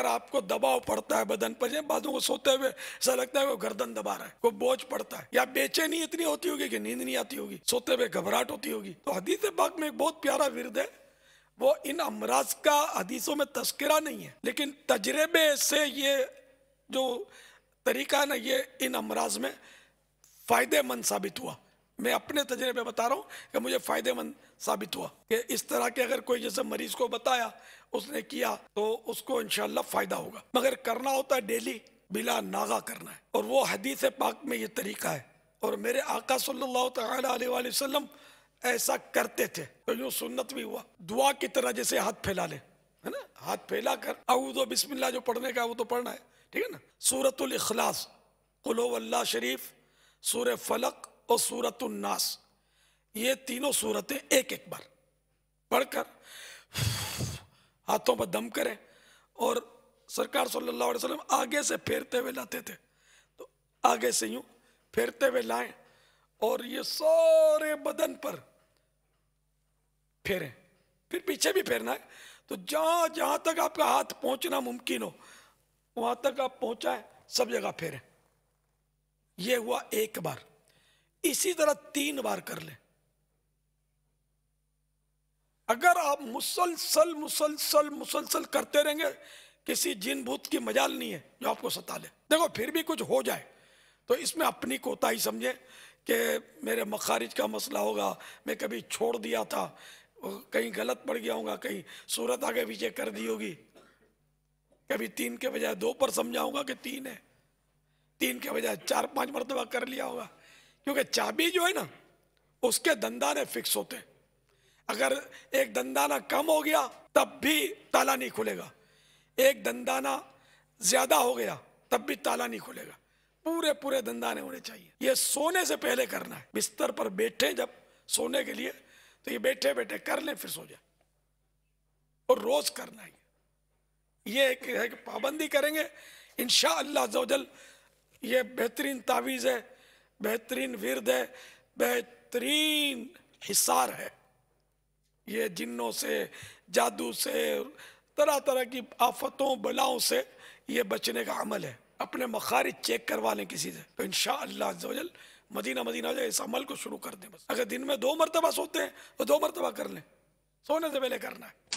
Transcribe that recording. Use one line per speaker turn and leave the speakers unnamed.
अगर आपको दबाव पड़ता है बदन पर बातों को सोते हुए ऐसा लगता है वो गर्दन दबा रहा है कोई बोझ पड़ता है या बेचैनी इतनी होती होगी कि नींद नहीं आती होगी सोते हुए घबराहट होती होगी तो हदीस बाग में एक बहुत प्यारा विरद है वो इन अमराज का हदीसों में तस्करा नहीं है लेकिन तजर्बे से ये जो तरीका ना ये इन अमराज में फ़ायदेमंद साबित हुआ मैं अपने तजर्बे बता रहा हूँ कि मुझे फ़ायदेमंद साबित हुआ कि इस तरह के अगर कोई जैसे मरीज को बताया उसने किया तो उसको इन फ़ायदा होगा मगर करना होता है डेली बिला नागा करना है और वो हदीस पाक में ये तरीका है और मेरे आका सल्लल्लाहु अलैहि वसल्लम ऐसा करते थे तो यूँ सुन्नत भी हुआ दुआ की तरह जैसे हाथ फैला ले है ना हाथ फैला कर अवदो बिस्मिल्ला जो पढ़ने का वो तो पढ़ना है ठीक है ना सूरतुल इखलास शरीफ सूर फलक और तो सूरत उन्नास ये तीनों सूरतें एक एक बार पढ़कर हाथों पर दम करें और सरकार सल्लल्लाहु अलैहि वसल्लम आगे से फेरते हुए लाते थे तो आगे से यूं फेरते हुए लाएं और ये सारे बदन पर फेरें फिर पीछे भी फेरना है तो जहाँ जहाँ तक आपका हाथ पहुँचना मुमकिन हो वहाँ तक आप पहुँचाएं सब जगह फेरें ये हुआ एक बार इसी तरह तीन बार कर ले अगर आप मुसलसल मुसलसल मुसलसल करते रहेंगे किसी जिन भूत की मजाल नहीं है जो आपको सता ले देखो फिर भी कुछ हो जाए तो इसमें अपनी कोताही समझे कि मेरे मखारिज का मसला होगा मैं कभी छोड़ दिया था कहीं गलत पड़ गया होगा कहीं सूरत आगे पीछे कर दी होगी कभी तीन के बजाय दो पर समझाऊंगा कि तीन है तीन के बजाय चार पांच मरतबा कर लिया होगा क्योंकि चाबी जो है ना उसके ने फिक्स होते हैं अगर एक ना कम हो गया तब भी ताला नहीं खुलेगा एक ना ज़्यादा हो गया तब भी ताला नहीं खुलेगा पूरे पूरे ने होने चाहिए ये सोने से पहले करना है बिस्तर पर बैठे जब सोने के लिए तो ये बैठे बैठे कर ले फिर सो जाए और रोज करना है ये एक है कि पाबंदी करेंगे इन शाह ये बेहतरीन तावीज़ है बेहतरीन विरद है बेहतरीन हिसार है ये जिन्नों से जादू से तरह तरह की आफतों बलाओं से ये बचने का अमल है अपने मखारिज चेक करवा लें किसी से तो इन शाजल मदीना मदीना जाए इस अमल को शुरू कर दें बस अगर दिन में दो मरतबा सोते हैं तो दो मरतबा कर लें सोने से पहले करना है